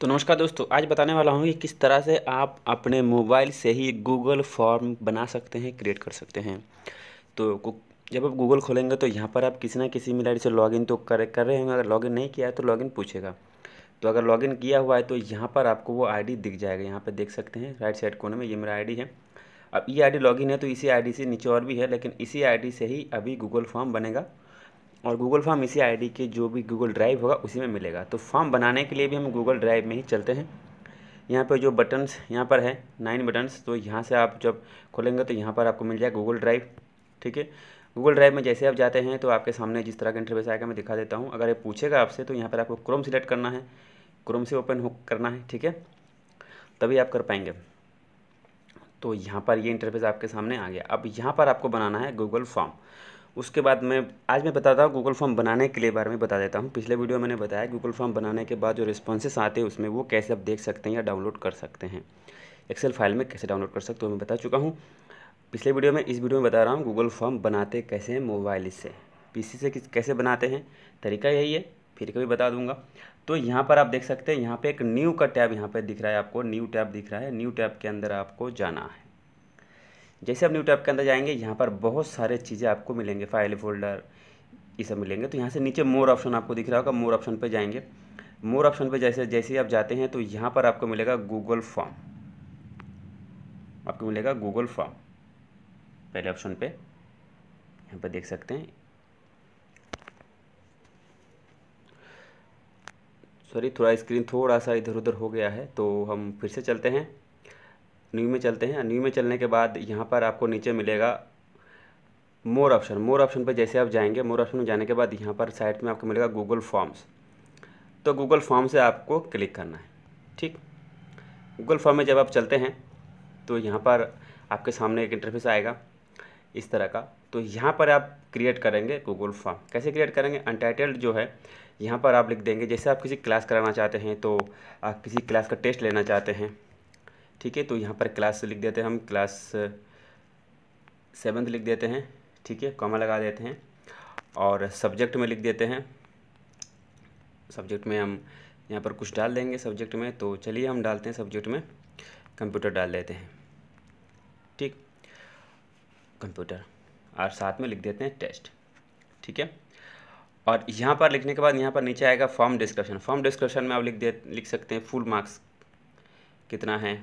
तो नमस्कार दोस्तों आज बताने वाला हूँ कि किस तरह से आप अपने मोबाइल से ही गूगल फॉर्म बना सकते हैं क्रिएट कर सकते हैं तो जब आप गूगल खोलेंगे तो यहाँ पर आप किसी ना किसी मेल से लॉगिन तो कर कर रहे होंगे अगर लॉगिन नहीं किया है तो लॉगिन पूछेगा तो अगर लॉगिन किया हुआ है तो यहाँ पर आपको वो आईडी दिख जाएगा यहाँ पर देख सकते हैं राइट साइड कोने में ये मेरा आई है अब ये आई डी है तो इसी आई से नीचे और भी है लेकिन इसी आई से ही अभी गूगल फॉर्म बनेगा और गूगल फॉर्म इसी आईडी के जो भी गूगल ड्राइव होगा उसी में मिलेगा तो फॉर्म बनाने के लिए भी हम गूगल ड्राइव में ही चलते हैं यहाँ पर जो बटन्स यहाँ पर है नाइन बटन्स तो यहाँ से आप जब खोलेंगे तो यहाँ पर आपको मिल जाएगा गूगल ड्राइव ठीक है गूगल ड्राइव में जैसे आप जाते हैं तो आपके सामने जिस तरह का इंटरव्यूस आएगा मैं दिखा देता हूँ अगर ये पूछेगा आपसे तो यहाँ पर आपको क्रोम सिलेक्ट करना है क्रोम से ओपन हो करना है ठीक है तभी आप कर पाएंगे तो यहाँ पर ये इंटरफेस आपके सामने आ गया अब यहाँ पर आपको बनाना है गूगल फॉर्म उसके बाद मैं आज मैं बताता हूँ गूगल फॉर्म बनाने के लिए बारे में बता देता हूँ पिछले वीडियो मैंने बताया गूगल फॉर्म बनाने के बाद जो रिस्पॉन्सेस आते हैं उसमें वो कैसे आप देख सकते हैं या डाउनलोड कर सकते हैं एक्सेल फाइल में कैसे डाउनलोड कर सकते हो मैं बता चुका हूँ पिछले वीडियो में इस वीडियो में बता रहा हूँ गूगल फॉर्म बनाते कैसे हैं मोबाइल से पीसी से कैसे बनाते हैं तरीका यही है फिर कभी बता दूंगा तो यहाँ पर आप देख सकते हैं यहाँ पे एक न्यू का टैब यहाँ पे दिख रहा है आपको न्यू टैब दिख रहा है न्यू टैब के अंदर आपको जाना है जैसे आप न्यू टैब के अंदर जाएंगे यहाँ पर बहुत सारे चीज़ें आपको मिलेंगे फाइल फोल्डर ये सब मिलेंगे तो यहाँ से नीचे मोर ऑप्शन आपको दिख रहा होगा मोर ऑप्शन पर जाएंगे मोर ऑप्शन पर जैसे जैसे ही आप जाते हैं तो यहाँ पर आपको मिलेगा गूगल फॉर्म आपको मिलेगा गूगल फॉर्म पहले ऑप्शन पे यहाँ पर देख सकते हैं सॉरी थोड़ा स्क्रीन थोड़ा सा इधर उधर हो गया है तो हम फिर से चलते हैं न्यू में चलते हैं न्यू में चलने के बाद यहाँ पर आपको नीचे मिलेगा मोर ऑप्शन मोर ऑप्शन पर जैसे आप जाएंगे मोर ऑप्शन में जाने के बाद यहाँ पर साइड में आपको मिलेगा गूगल फॉर्म्स तो गूगल फॉर्म से आपको क्लिक करना है ठीक गूगल फॉर्म में जब आप चलते हैं तो यहाँ पर आपके सामने एक इंटरफेस आएगा इस तरह का तो यहाँ पर आप क्रिएट करेंगे गूगल फॉर्म कैसे क्रिएट करेंगे अनटाइटल्ड जो है यहाँ पर आप लिख देंगे जैसे आप किसी क्लास कराना चाहते हैं तो आप किसी क्लास का टेस्ट लेना चाहते हैं ठीक है तो यहाँ पर क्लास लिख देते हैं हम क्लास सेवन्थ uh, लिख देते हैं ठीक है कॉमा लगा देते हैं और सब्जेक्ट में लिख देते हैं सब्जेक्ट में हम यहाँ पर कुछ डाल देंगे सब्जेक्ट में तो चलिए हम डालते हैं सब्जेक्ट में कंप्यूटर डाल देते हैं ठीक कंप्यूटर और साथ में लिख देते हैं टेस्ट ठीक है और यहाँ पर लिखने के बाद यहाँ पर नीचे आएगा फॉर्म डिस्क्रिप्शन फॉर्म डिस्क्रिप्शन में आप लिख दे लिख सकते हैं फुल मार्क्स कितना है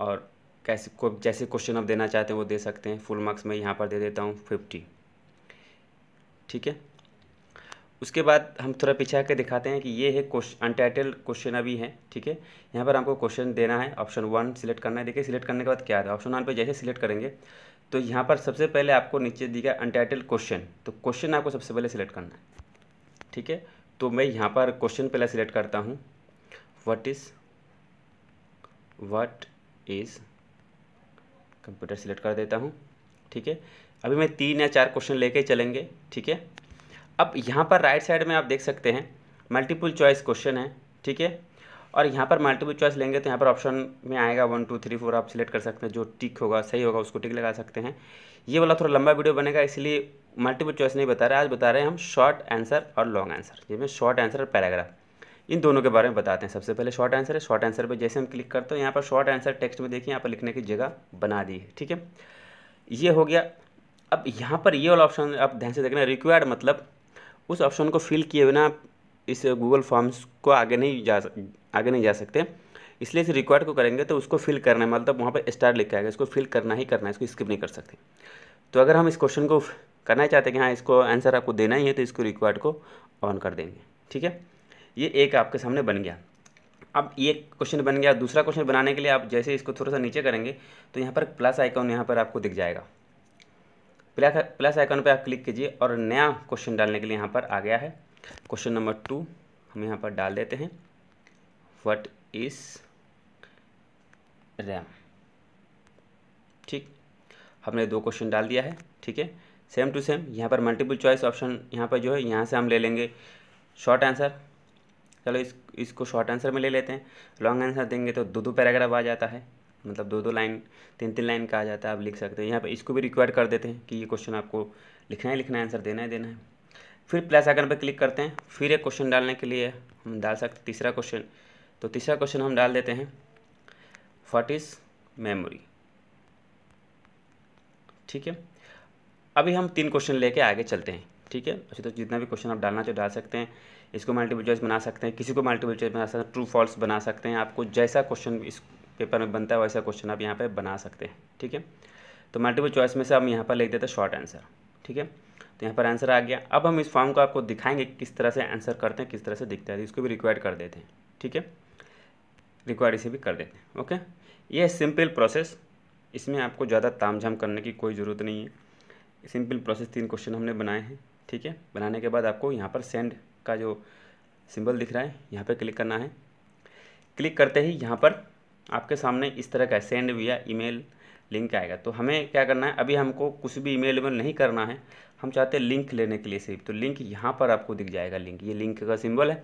और कैसे को जैसे क्वेश्चन आप देना चाहते हैं वो दे सकते हैं फुल मार्क्स मैं यहाँ पर दे देता हूँ फिफ्टी ठीक है उसके बाद हम थोड़ा पीछे आकर दिखाते हैं कि ये है क्वेश्चन अनटाइटल्ड क्वेश्चन अभी है ठीक है यहाँ पर आपको क्वेश्चन देना है ऑप्शन वन सिलेक्ट करना है देखिए सिलेक्ट करने के बाद क्या है ऑप्शन वन पर जैसे सिलेक्ट करेंगे तो यहाँ पर सबसे पहले आपको नीचे दिया अनटाइटल्ड क्वेश्चन तो क्वेश्चन आपको सबसे पहले सिलेक्ट करना है ठीक है तो मैं यहाँ पर क्वेश्चन पहले सिलेक्ट करता हूँ what is what is computer select कर देता हूँ ठीक है अभी मैं तीन या चार क्वेश्चन लेके चलेंगे ठीक है अब यहाँ पर राइट साइड में आप देख सकते हैं मल्टीपल चॉइस क्वेश्चन है ठीक है और यहाँ पर मल्टीपल चॉइस लेंगे तो यहाँ पर ऑप्शन में आएगा वन टू थ्री फोर आप सिलेक्ट कर सकते हैं जो टिक होगा सही होगा उसको टिक लगा सकते हैं ये वाला थोड़ा लंबा वीडियो बनेगा इसलिए मल्टीपल चॉइस नहीं बता रहे आज बता रहे हैं हम शॉर्ट आंसर और लॉन्ग आंसर जिसमें शॉर्ट आंसर और पैराग्राफ इन दोनों के बारे में बताते हैं सबसे पहले शॉर्ट आंसर है शॉर्ट आंसर पर जैसे हम क्लिक करते हैं यहाँ पर शॉर्ट आंसर टेक्स्ट में देखिए यहाँ पर लिखने की जगह बना दी है ठीक है ये हो गया अब यहाँ पर ये वाला ऑप्शन आप ध्यान से देखना रिक्वायर्ड मतलब उस ऑप्शन को फिल किए बिना आप इस गूगल फॉर्म्स को आगे नहीं जा आगे नहीं जा सकते इसलिए इस रिक्वायर्ड को करेंगे तो उसको फिल करना है मतलब वहाँ पर स्टार लिखा है इसको फिल करना ही करना है इसको स्किप नहीं कर सकते तो अगर हम इस क्वेश्चन को करना चाहते हैं कि हाँ इसको आंसर आपको देना ही है तो इसको रिक्वायर्ड को ऑन कर देंगे ठीक है ये एक आपके सामने बन गया अब ये क्वेश्चन बन गया दूसरा क्वेश्चन बनाने के लिए आप जैसे इसको थोड़ा सा नीचे करेंगे तो यहाँ पर प्लस आइकॉन यहाँ पर आपको दिख जाएगा प्लस प्लस आइकॉन पर आप क्लिक कीजिए और नया क्वेश्चन डालने के लिए यहाँ पर आ गया है क्वेश्चन नंबर टू हम यहाँ पर डाल देते हैं वट इज़ रैम ठीक हमने दो क्वेश्चन डाल दिया है ठीक है सेम टू सेम यहाँ पर मल्टीपल चॉइस ऑप्शन यहाँ पर जो है यहाँ से हम ले लेंगे शॉर्ट आंसर चलो इस इसको शॉर्ट आंसर में ले लेते हैं लॉन्ग आंसर देंगे तो दो दो पैराग्राफ आ जाता है मतलब दो दो लाइन तीन तीन लाइन का आ जाता है आप लिख सकते हैं यहाँ पर इसको भी रिक्वायर कर देते हैं कि ये क्वेश्चन आपको लिखना है लिखना है आंसर देना है देना है फिर प्लस आइकन पर क्लिक करते हैं फिर एक क्वेश्चन डालने के लिए हम डाल सकते हैं तीसरा क्वेश्चन तो तीसरा क्वेश्चन हम डाल देते हैं फट इज़ मेमोरी ठीक है अभी हम तीन क्वेश्चन लेके आगे चलते हैं ठीक है अच्छा तो जितना भी क्वेश्चन आप डालना चाहो डाल सकते हैं इसको मल्टीपल चॉइस बना सकते हैं किसी को मल्टीपल चॉइस बना सकते हैं ट्रू फॉल्स बना सकते हैं आपको जैसा क्वेश्चन इस पेपर में बनता है वैसा क्वेश्चन आप यहाँ पर बना सकते हैं ठीक है तो मल्टीपल चॉइस में से हम यहाँ पर लिख देते हैं शॉर्ट आंसर ठीक है तो यहाँ पर आंसर आ गया अब हम इस फॉर्म को आपको दिखाएंगे किस तरह से आंसर करते हैं किस तरह से दिखता है तो इसको भी रिक्वायर्ड कर देते हैं ठीक है रिक्वायर्ड इसे भी कर देते हैं ओके ये सिंपल प्रोसेस इसमें आपको ज़्यादा ताम झाम करने की कोई ज़रूरत नहीं है सिंपल प्रोसेस तीन क्वेश्चन हमने बनाए हैं ठीक है बनाने के बाद आपको यहाँ पर सेंड का जो सिंबल दिख रहा है यहाँ पर क्लिक करना है क्लिक करते ही यहाँ पर आपके सामने इस तरह का सेंड या ईमेल लिंक आएगा तो हमें क्या करना है अभी हमको कुछ भी ईमेल ईमेल नहीं करना है हम चाहते हैं लिंक लेने के लिए सिर्फ तो लिंक यहाँ पर आपको दिख जाएगा लिंक ये लिंक का सिंबल है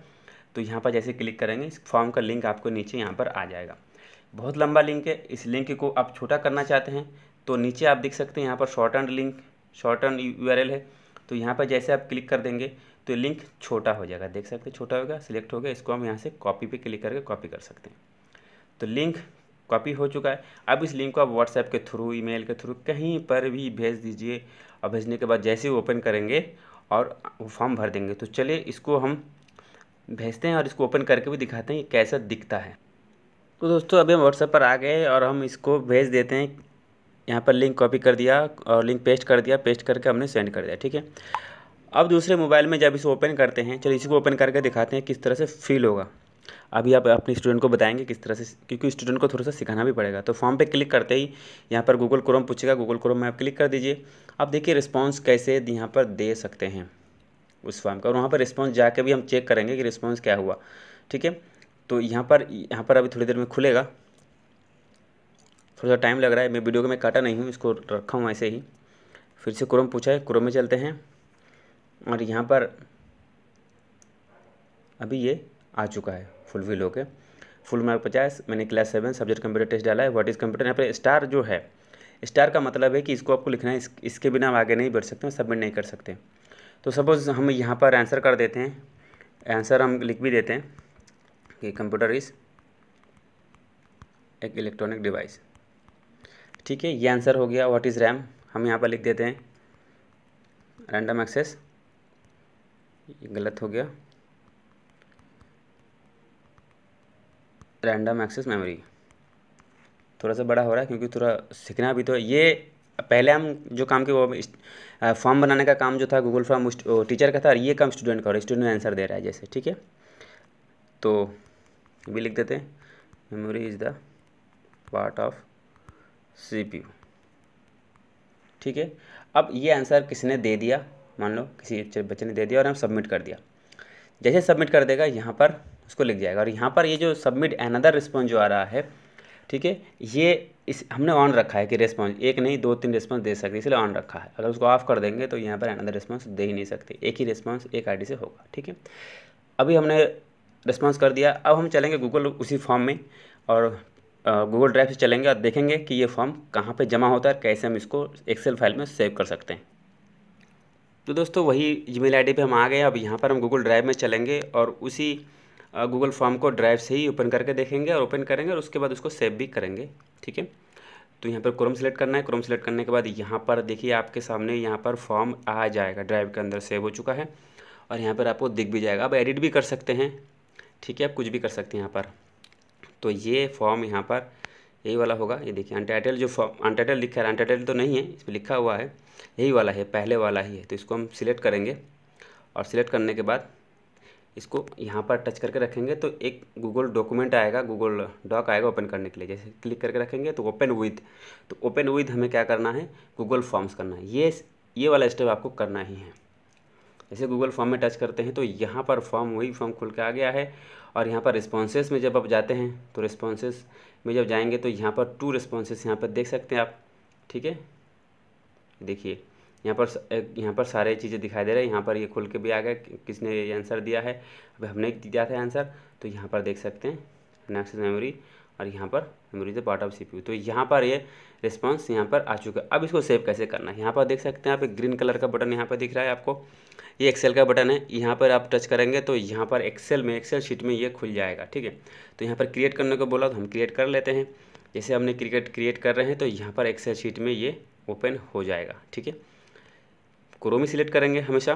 तो यहाँ पर जैसे क्लिक करेंगे इस फॉर्म का लिंक आपको नीचे यहाँ पर आ जाएगा बहुत लंबा लिंक है इस लिंक को आप छोटा करना चाहते हैं तो नीचे आप देख सकते हैं यहाँ पर short and link short and you है तो यहाँ पर जैसे आप क्लिक कर देंगे तो लिंक छोटा हो जाएगा देख सकते हैं छोटा होगा सिलेक्ट हो गया इसको हम यहाँ से कॉपी पे क्लिक करके कॉपी कर सकते हैं तो लिंक कॉपी हो चुका है अब इस लिंक को आप व्हाट्सएप के थ्रू ईमेल के थ्रू कहीं पर भी भेज दीजिए और भेजने के बाद जैसे ही ओपन करेंगे और फॉर्म भर देंगे तो चलिए इसको हम भेजते हैं और इसको ओपन करके भी दिखाते हैं कैसा दिखता है तो दोस्तों अभी हम व्हाट्सएप पर आ गए और हम इसको भेज देते हैं यहाँ पर लिंक कॉपी कर दिया और लिंक पेस्ट कर दिया पेस्ट करके हमने सेंड कर दिया ठीक है अब दूसरे मोबाइल में जब इसे ओपन करते हैं चलो को ओपन करके दिखाते हैं किस तरह से फील होगा अभी आप अपने स्टूडेंट को बताएंगे किस तरह से क्योंकि स्टूडेंट को थोड़ा सा सिखाना भी पड़ेगा तो फॉर्म पे क्लिक करते ही यहाँ पर गूगल क्रोम पूछेगा गूगल क्रोम में आप क्लिक कर दीजिए आप देखिए रिस्पॉन्स कैसे यहाँ पर दे सकते हैं उस फॉर्म का और वहाँ पर रिस्पॉन्स जाके भी हम चेक करेंगे कि रिस्पॉन्स क्या हुआ ठीक है तो यहाँ पर यहाँ पर अभी थोड़ी देर में खुलेगा थोड़ा सा टाइम लग रहा है मैं वीडियो को मैं काटा नहीं हूँ इसको रखा हूँ ऐसे ही फिर से क्रोम पूछा है क्रोम में चलते हैं और यहाँ पर अभी ये आ चुका है फुल फिल होकर फुल मार्क पचास मैंने class seven subject computer test डाला है व्हाट इज़ कंप्यूटर यहाँ पर स्टार जो है स्टार का मतलब है कि इसको आपको लिखना है इस, इसके बिना आगे नहीं बढ़ सकते सबमिट नहीं कर सकते तो सपोज़ हम यहाँ पर आंसर कर देते हैं आंसर हम लिख भी देते हैं कि कंप्यूटर इज़ एक इलेक्ट्रॉनिक डिवाइस ठीक है ये आंसर हो गया व्हाट इज़ रैम हम यहाँ पर लिख देते हैं रैंडम एक्सेस गलत हो गया रैंडम एक्सेस मेमोरी थोड़ा सा बड़ा हो रहा है क्योंकि थोड़ा सीखना भी तो ये पहले हम जो काम के वो फॉर्म बनाने का काम जो था गूगल फॉर्म उस टीचर का था और ये काम स्टूडेंट का हो रहा है स्टूडेंट आंसर दे रहा है जैसे ठीक है तो भी लिख देते हैं memory is the part of C ठीक है अब ये आंसर किसी ने दे दिया मान लो किसी बच्चे ने दे दिया और हम सबमिट कर दिया जैसे सबमिट कर देगा यहाँ पर उसको लिख जाएगा और यहाँ पर ये जो सबमिट अनदर रिस्पॉन्स जो आ रहा है ठीक है ये इस हमने ऑन रखा है कि रिस्पॉन्स एक नहीं दो तीन रिस्पॉन्स दे सकते इसलिए ऑन रखा है अगर उसको ऑफ कर देंगे तो यहाँ पर अनदर रिस्पॉन्स दे ही नहीं सकते एक ही रिस्पॉन्स एक डी से होगा ठीक है अभी हमने रिस्पॉन्स कर दिया अब हम चलेंगे गूगल उसी फॉर्म में और गूगल ड्राइव से चलेंगे और देखेंगे कि ये फॉर्म कहाँ पे जमा होता है कैसे हम इसको एक्सेल फाइल में सेव कर सकते हैं तो दोस्तों वही जीमेल आईडी पे हम आ गए अब यहाँ पर हम गूगल ड्राइव में चलेंगे और उसी गूगल फॉर्म को ड्राइव से ही ओपन करके देखेंगे और ओपन करेंगे और उसके बाद उसको सेव भी करेंगे ठीक है तो यहाँ पर क्रोम सेलेक्ट करना है क्रोम सेलेक्ट करने के बाद यहाँ पर देखिए आपके सामने यहाँ पर फॉर्म आ जाएगा ड्राइव के अंदर सेव हो चुका है और यहाँ पर आपको दिख भी जाएगा आप एडिट भी कर सकते हैं ठीक है आप कुछ भी कर सकते हैं यहाँ पर तो ये फॉर्म यहाँ पर यही वाला होगा ये देखिए अनटाइटल जो फॉर्म अनटाइटल लिखा है अनटाइटल तो नहीं है इसमें लिखा हुआ है यही वाला है पहले वाला ही है तो इसको हम सिलेक्ट करेंगे और सिलेक्ट करने के बाद इसको यहाँ पर टच करके रखेंगे तो एक गूगल डॉक्यूमेंट आएगा गूगल डॉक आएगा ओपन करने के लिए जैसे क्लिक करके रखेंगे तो ओपन विद तो ओपन विद हमें क्या करना है गूगल फॉर्म्स करना है ये ये वाला स्टेप आपको करना ही है जैसे गूगल फॉर्म में टच करते हैं तो यहाँ पर फॉर्म वही फॉर्म खुल के आ गया है और यहाँ पर रिस्पॉन्सेस में जब आप जाते हैं तो रिस्पॉन्सेस में जब जाएंगे तो यहाँ पर टू रिस्पॉन्सेस यहाँ पर देख सकते हैं आप ठीक है देखिए यहाँ पर यहाँ पर सारे चीज़ें दिखाई दे रहे हैं यहाँ पर ये यह खुल के भी आ गया किसने ये आंसर दिया है अभी हमने दिया था आंसर तो यहाँ पर देख सकते हैं नेक्स्ट इज मेमोरी और यहाँ पर memory is part of CPU तो यहाँ पर ये रिस्पॉन्स यहाँ पर आ चुका है अब इसको सेव कैसे करना है यहाँ पर देख सकते हैं आप एक ग्रीन कलर का बटन यहाँ पर दिख रहा है आपको ये एक्सेल का बटन है यहाँ पर आप टच करेंगे तो यहाँ पर एक्सेल में एक्सेल शीट में ये खुल जाएगा ठीक है तो यहाँ पर क्रिएट करने को बोला तो हम क्रिएट कर लेते हैं जैसे हमने क्रिकेट क्रिएट कर रहे हैं तो यहाँ पर एक्सेल शीट में ये ओपन हो जाएगा ठीक है क्रोम ही सिलेक्ट करेंगे हमेशा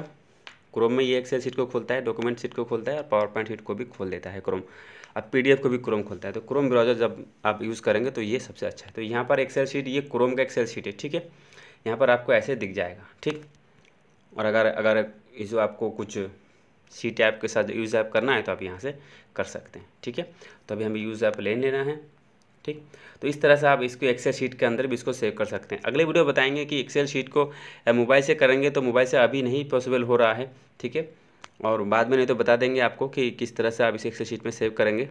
क्रोम में ये एक्सेल शीट को खोलता है डॉक्यूमेंट शीट को खोलता है और पावर पॉइंट शीट को भी खोल देता है क्रोम अब पी को भी क्रोम खोलता है तो क्रोम ब्राउज़र जब आप यूज़ करेंगे तो ये सबसे अच्छा है तो यहाँ पर एक्सेल शीट ये क्रोम का एक्सेल शीट है ठीक है यहाँ पर आपको ऐसे दिख जाएगा ठीक और अगर अगर जो आपको कुछ सी टैप के साथ यूज़ ऐप करना है तो आप यहाँ से कर सकते हैं ठीक है तो अभी हमें यूज़ ऐप ले लेना है ठीक तो इस तरह से आप इसको एक्सेल शीट के अंदर भी इसको सेव कर सकते हैं अगले वीडियो बताएंगे कि एक्सेल शीट को मोबाइल से करेंगे तो मोबाइल से अभी नहीं पॉसिबल हो रहा है ठीक है और बाद में नहीं तो बता देंगे आपको कि किस तरह से आप इसे एक्सेल शीट में सेव करेंगे